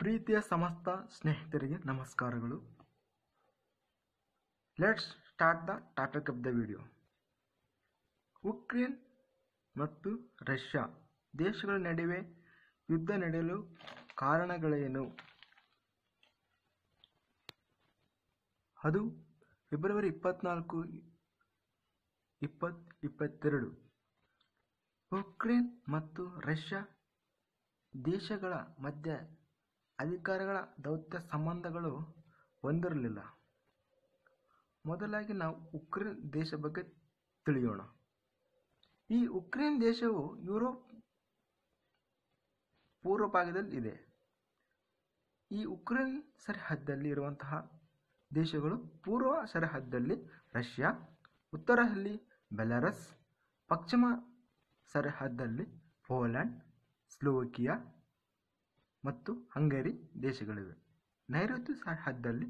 ಪ್ರೀತಿಯ ಸಮಸ್ತ ಸ್ನೇಹಿತರಿಗೆ ನಮಸ್ಕಾರಗಳು let's start the topic of the video Ukraine ಮತ್ತು ರಷ್ಯಾ ದೇಶಗಳ ನಡುವೆ ಯುದ್ಧ ನಡೆಯಲು ಕಾರಣಗಳೇನು ಅದು ಫೆಬ್ರವರಿ ಇಪ್ಪತ್ನಾಲ್ಕು ಇಪ್ಪತ್ ಇಪ್ಪತ್ತೆರಡು ಉಕ್ರೇನ್ ಮತ್ತು ರಷ್ಯಾ ದೇಶಗಳ ಮಧ್ಯೆ ಅಧಿಕಾರಿಗಳ ದೌತ್ಯ ಸಂಬಂಧಗಳು ಹೊಂದಿರಲಿಲ್ಲ ಮೊದಲಾಗಿ ನಾವು ಉಕ್ರೇನ್ ದೇಶ ಬಗ್ಗೆ ತಿಳಿಯೋಣ ಈ ಉಕ್ರೇನ್ ದೇಶವು ಯುರೋಪ್ ಪೂರ್ವ ಭಾಗದಲ್ಲಿ ಇದೆ ಈ ಉಕ್ರೇನ್ ಸರಿಹದ್ದಲ್ಲಿ ಇರುವಂತಹ ದೇಶಗಳು ಪೂರ್ವ ಸರಿಹದ್ದಲ್ಲಿ ರಷ್ಯಾ ಉತ್ತರದಲ್ಲಿ ಬೆಲಾರಸ್ ಪಶ್ಚಿಮ ಸರಿಹದ್ದಲ್ಲಿ ಪೋಲೆಂಡ್ ಸ್ಲೋವಕಿಯಾ ಮತ್ತು ಹಂಗರಿ ದೇಶಗಳಿವೆ ನೈಋತ್ಯ ಸರಹದ್ದಲ್ಲಿ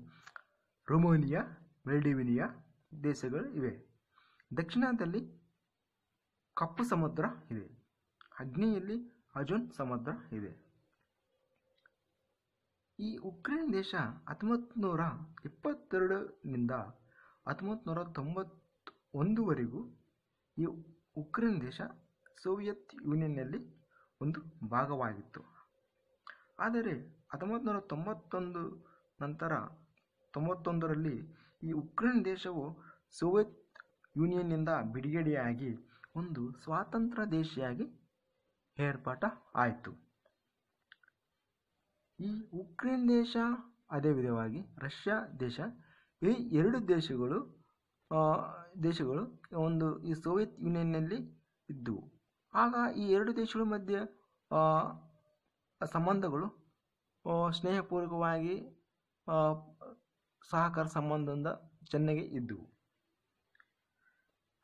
ರೊಮೋನಿಯಾ ಮೆಲ್ಡಿವಿನಿಯಾ ದೇಶಗಳು ಇವೆ ದಕ್ಷಿಣದಲ್ಲಿ ಕಪ್ಪು ಸಮುದ್ರ ಇದೆ ಅಗ್ನಿಯಲ್ಲಿ ಅಜೋನ್ ಸಮುದ್ರ ಇದೆ ಈ ಉಕ್ರೇನ್ ದೇಶ ಹತ್ತೊಂಬತ್ತು ನೂರ ಇಪ್ಪತ್ತೆರಡನಿಂದ ಹತ್ತೊಂಬತ್ತು ನೂರ ತೊಂಬತ್ತೊಂದುವರೆಗೂ ಈ ಉಕ್ರೇನ್ ದೇಶ ಸೋವಿಯತ್ ಯೂನಿಯನ್ನಲ್ಲಿ ಒಂದು ಭಾಗವಾಗಿತ್ತು ಆದರೆ ಹತ್ತೊಂಬತ್ತು ನೂರ ತೊಂಬತ್ತೊಂದು ನಂತರ ತೊಂಬತ್ತೊಂದರಲ್ಲಿ ಈ ಉಕ್ರೇನ್ ದೇಶವು ಸೋವಿಯತ್ ಯೂನಿಯನ್ನಿಂದ ಬಿಡುಗಡೆಯಾಗಿ ಒಂದು ಸ್ವಾತಂತ್ರ್ಯ ದೇಶಿಯಾಗಿ ಏರ್ಪಾಟ ಆಯಿತು ಈ ಉಕ್ರೇನ್ ದೇಶ ಅದೇ ವಿಧವಾಗಿ ರಷ್ಯಾ ದೇಶ ಈ ಎರಡು ದೇಶಗಳು ದೇಶಗಳು ಒಂದು ಈ ಸೋವಿಯತ್ ಯೂನಿಯನ್ನಲ್ಲಿ ಇದ್ದವು ಆಗ ಈ ಎರಡು ದೇಶಗಳ ಮಧ್ಯೆ ಸಂಬಂಧಗಳು ಸ್ನೇಹಪೂರ್ವಕವಾಗಿ ಸಹಕಾರ ಸಂಬಂಧದಿಂದ ಚೆನ್ನಾಗಿ ಇದ್ದವು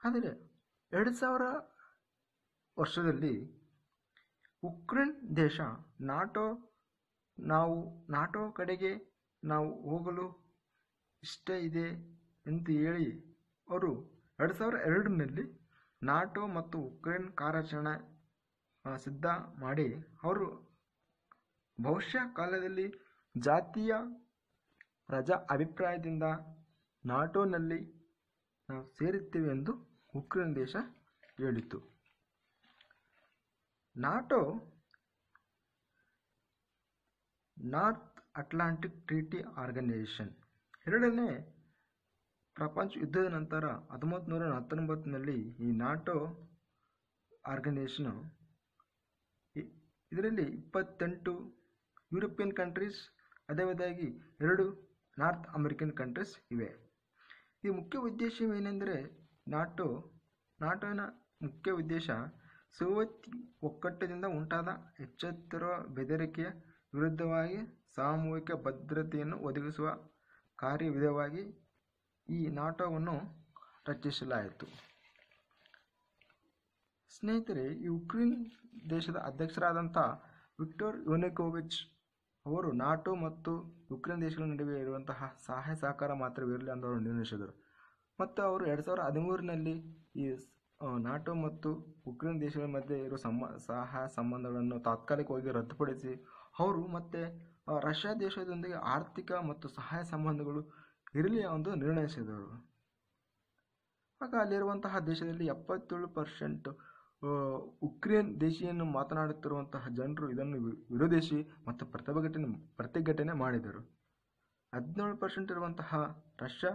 ಆದರೆ ಎರಡು ಸಾವಿರ ವರ್ಷದಲ್ಲಿ ಉಕ್ರೇನ್ ದೇಶ ನಾಟೋ ನಾವು ನಾಟೋ ಕಡೆಗೆ ನಾವು ಹೋಗಲು ಇಷ್ಟ ಇದೆ ಅಂತ ಹೇಳಿ ಅವರು ಎರಡು ಸಾವಿರ ಎರಡರಲ್ಲಿ ನಾಟೋ ಮತ್ತು ಉಕ್ರೇನ್ ಕಾರ್ಯಾಚರಣೆ ಸಿದ್ಧ ಮಾಡಿ ಅವರು ಬಹುಶಃ ಕಾಲದಲ್ಲಿ ಜಾತಿಯ ರಜಾ ಅಭಿಪ್ರಾಯದಿಂದ ನಾಟೋನಲ್ಲಿ ನಾವು ಸೇರುತ್ತೇವೆ ಎಂದು ಉಕ್ರೇನ್ ದೇಶ ಹೇಳಿತು NATO north Atlantic treaty organisation ಎರಡನೇ ಪ್ರಪಂಚ ಯುದ್ಧದ ನಂತರ ಹತ್ತೊಂಬತ್ತು ನೂರ ಹತ್ತೊಂಬತ್ತಿನಲ್ಲಿ ಈ ನಾಟೋ ಆರ್ಗನೈಸೇಷನು ಇದರಲ್ಲಿ ಇಪ್ಪತ್ತೆಂಟು ಯುರೋಪಿಯನ್ ಕಂಟ್ರೀಸ್ ವಿಧವಾಗಿ ಎರಡು ನಾರ್ತ್ ಅಮೆರಿಕನ್ ಕಂಟ್ರೀಸ್ ಇವೆ ಈ ಮುಖ್ಯ ಉದ್ದೇಶವೇನೆಂದರೆ ನಾಟೋ ನಾಟೋನ ಮುಖ್ಯ ಉದ್ದೇಶ ಸೋವಿಯತ್ ಒಕ್ಕಟ್ಟದಿಂದ ಉಂಟಾದ ಹೆಚ್ಚುತ್ತಿರುವ ಬೆದರಿಕೆಯ ವಿರುದ್ಧವಾಗಿ ಸಾಮೂಹಿಕ ಭದ್ರತೆಯನ್ನು ಒದಗಿಸುವ ಕಾರ್ಯವಿಧವಾಗಿ ಈ ನಾಟೋವನ್ನು ರಚಿಸಲಾಯಿತು ಸ್ನೇಹಿತರೆ ಯುಕ್ರೇನ್ ದೇಶದ ಅಧ್ಯಕ್ಷರಾದಂಥ ವಿಕ್ಟೋರ್ ಯುನಿಕೋವಿಚ್ ಅವರು ನಾಟೋ ಮತ್ತು ಯುಕ್ರೇನ್ ದೇಶಗಳ ನಡುವೆ ಇರುವಂತಹ ಸಹಾಯ ಸಹಕಾರ ಮಾತ್ರವಿರಲಿ ಅಂತ ಅವರು ನಿರ್ಣಯಿಸಿದರು ಮತ್ತು ಅವರು ಎರಡು ಸಾವಿರ ಹದಿಮೂರಿನಲ್ಲಿ ಈ ನಾಟೋ ಮತ್ತು ಉಕ್ರೇನ್ ದೇಶಗಳ ಮಧ್ಯೆ ಇರೋ ಸಂಬ ಸಹಾಯ ಸಂಬಂಧಗಳನ್ನು ತಾತ್ಕಾಲಿಕವಾಗಿ ರದ್ದುಪಡಿಸಿ ಅವರು ಮತ್ತೆ ರಷ್ಯಾ ದೇಶದೊಂದಿಗೆ ಆರ್ಥಿಕ ಮತ್ತು ಸಹಾಯ ಸಂಬಂಧಗಳು ಇರಲಿ ಎಂದು ನಿರ್ಣಯಿಸಿದರು ಆಗ ಅಲ್ಲಿರುವಂತಹ ದೇಶದಲ್ಲಿ ಎಪ್ಪತ್ತೇಳು ಪರ್ಸೆಂಟ್ ಉಕ್ರೇನ್ ದೇಶಿಯನ್ನು ಮಾತನಾಡುತ್ತಿರುವಂತಹ ಜನರು ಇದನ್ನು ವಿರೋಧಿಸಿ ಮತ್ತು ಪ್ರತಿಭಟನೆ ಪ್ರತಿಭಟನೆ ಮಾಡಿದರು ಹದಿನೇಳು ಪರ್ಸೆಂಟ್ ಇರುವಂತಹ ರಷ್ಯಾ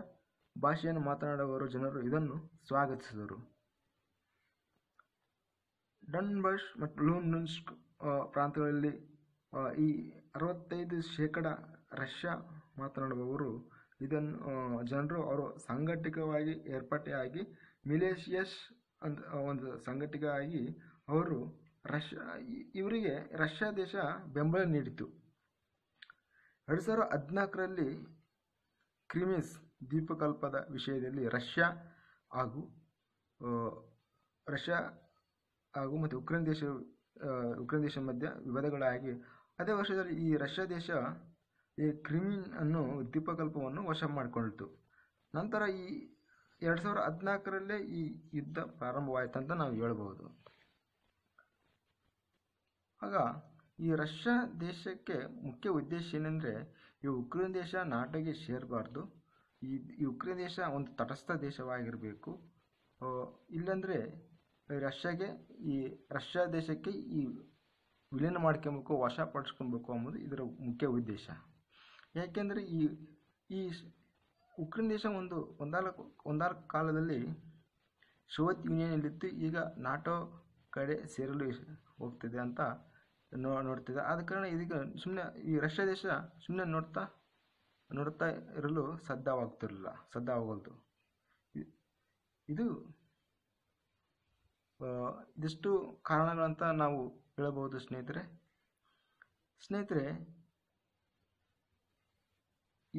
ಭಾಷೆಯನ್ನು ಮಾತನಾಡುವವರು ಜನರು ಇದನ್ನು ಸ್ವಾಗತಿಸಿದರು ಡನ್ಬಶ್ ಮತ್ತು ಲೂನ್ಸ್ಕ್ ಪ್ರಾಂತ್ಯಗಳಲ್ಲಿ ಈ ಅರವತ್ತೈದು ಶೇಕಡ ರಷ್ಯಾ ಮಾತನಾಡುವವರು ಇದನ್ನು ಜನರು ಅವರು ಸಾಂಘಟಿಕವಾಗಿ ಏರ್ಪಾಟೆಯಾಗಿ ಮಿಲೇಷಿಯಸ್ ಅಂತ ಒಂದು ಆಗಿ ಅವರು ರಷ್ಯಾ ಇವರಿಗೆ ರಷ್ಯಾ ದೇಶ ಬೆಂಬಲ ನೀಡಿತು ಎರಡು ಸಾವಿರದ ಹದಿನಾಲ್ಕರಲ್ಲಿ ಕ್ರಿಮಿಸ್ ದ್ವೀಪಕಲ್ಪದ ವಿಷಯದಲ್ಲಿ ರಷ್ಯಾ ಹಾಗೂ ರಷ್ಯಾ ಹಾಗೂ ಮತ್ತು ಉಕ್ರೇನ್ ದೇಶ ಉಕ್ರೇನ್ ದೇಶ ಮಧ್ಯೆ ವಿವಾದಗಳಾಗಿ ಅದೇ ವರ್ಷದಲ್ಲಿ ಈ ರಷ್ಯಾ ದೇಶ ಈ ಕ್ರಿಮಿನ್ ಅನ್ನು ದ್ವೀಪಕಲ್ಪವನ್ನು ವಶ ಮಾಡಿಕೊಳ್ತು ನಂತರ ಈ ಎರಡು ಸಾವಿರದ ಹದಿನಾಲ್ಕರಲ್ಲೇ ಈ ಯುದ್ಧ ಪ್ರಾರಂಭವಾಯಿತು ಅಂತ ನಾವು ಹೇಳ್ಬೋದು ಆಗ ಈ ರಷ್ಯಾ ದೇಶಕ್ಕೆ ಮುಖ್ಯ ಉದ್ದೇಶ ಏನೆಂದರೆ ಈ ಉಕ್ರೇನ್ ದೇಶ ನಾಟೋಗೆ ಸೇರಬಾರ್ದು ಈ ಉಕ್ರೇನ್ ದೇಶ ಒಂದು ತಟಸ್ಥ ದೇಶವಾಗಿರಬೇಕು ಇಲ್ಲಂದ್ರೆ ರಷ್ಯಾಗೆ ಈ ರಷ್ಯಾ ದೇಶಕ್ಕೆ ಈ ವಿಲೀನ ಮಾಡ್ಕೊಬೇಕು ವಶಪಡಿಸ್ಕೊಬೇಕು ಅನ್ನೋದು ಇದರ ಮುಖ್ಯ ಉದ್ದೇಶ ಯಾಕೆಂದರೆ ಈ ಈ ಉಕ್ರೇನ್ ದೇಶ ಒಂದು ಒಂದಾಲ ಒಂದಾಲ ಕಾಲದಲ್ಲಿ ಸೋವಿಯತ್ ಯೂನಿಯನಲ್ಲಿತ್ತು ಈಗ ನಾಟೋ ಕಡೆ ಸೇರಲು ಹೋಗ್ತಿದೆ ಅಂತ ನೋ ನೋಡ್ತಿದೆ ಆದ ಕಾರಣ ಇದೀಗ ಸುಮ್ಮನೆ ಈ ರಷ್ಯಾ ದೇಶ ಸುಮ್ಮನೆ ನೋಡ್ತಾ ನೋಡ್ತಾ ಇರಲು ಸದ್ದವಾಗ್ತಿರಲಿಲ್ಲ ಸದ್ಧವಾಗಲ್ದು ಇದು ಇದಿಷ್ಟು ಕಾರಣಗಳಂತ ನಾವು ಹೇಳಬಹುದು ಸ್ನೇಹಿತರೆ ಸ್ನೇಹಿತರೆ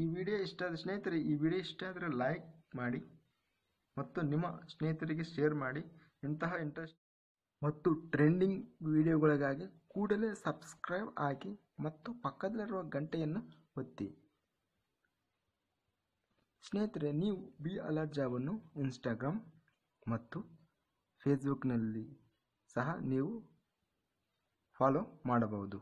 ಈ ವಿಡಿಯೋ ಇಷ್ಟ ಆದರೆ ಸ್ನೇಹಿತರೆ ಈ ವಿಡಿಯೋ ಇಷ್ಟ ಆದರೆ ಲೈಕ್ ಮಾಡಿ ಮತ್ತು ನಿಮ್ಮ ಸ್ನೇಹಿತರಿಗೆ ಶೇರ್ ಮಾಡಿ ಇಂತಹ ಇಂಟ್ರೆಸ್ಟ್ ಮತ್ತು ಟ್ರೆಂಡಿಂಗ್ ವಿಡಿಯೋಗಳಿಗಾಗಿ ಕೂಡಲೇ ಸಬ್ಸ್ಕ್ರೈಬ್ ಆಗಿ ಮತ್ತು ಪಕ್ಕದಲ್ಲಿರುವ ಗಂಟೆಯನ್ನು ಒತ್ತಿ ಸ್ನೇಹಿತರೆ ನೀವು ಬಿ ಅಲರ್ಜಾವನ್ನು ಇನ್ಸ್ಟಾಗ್ರಾಮ್ ಮತ್ತು ಫೇಸ್ಬುಕ್ನಲ್ಲಿ ಸಹ ನೀವು ಫಾಲೋ ಮಾಡಬಹುದು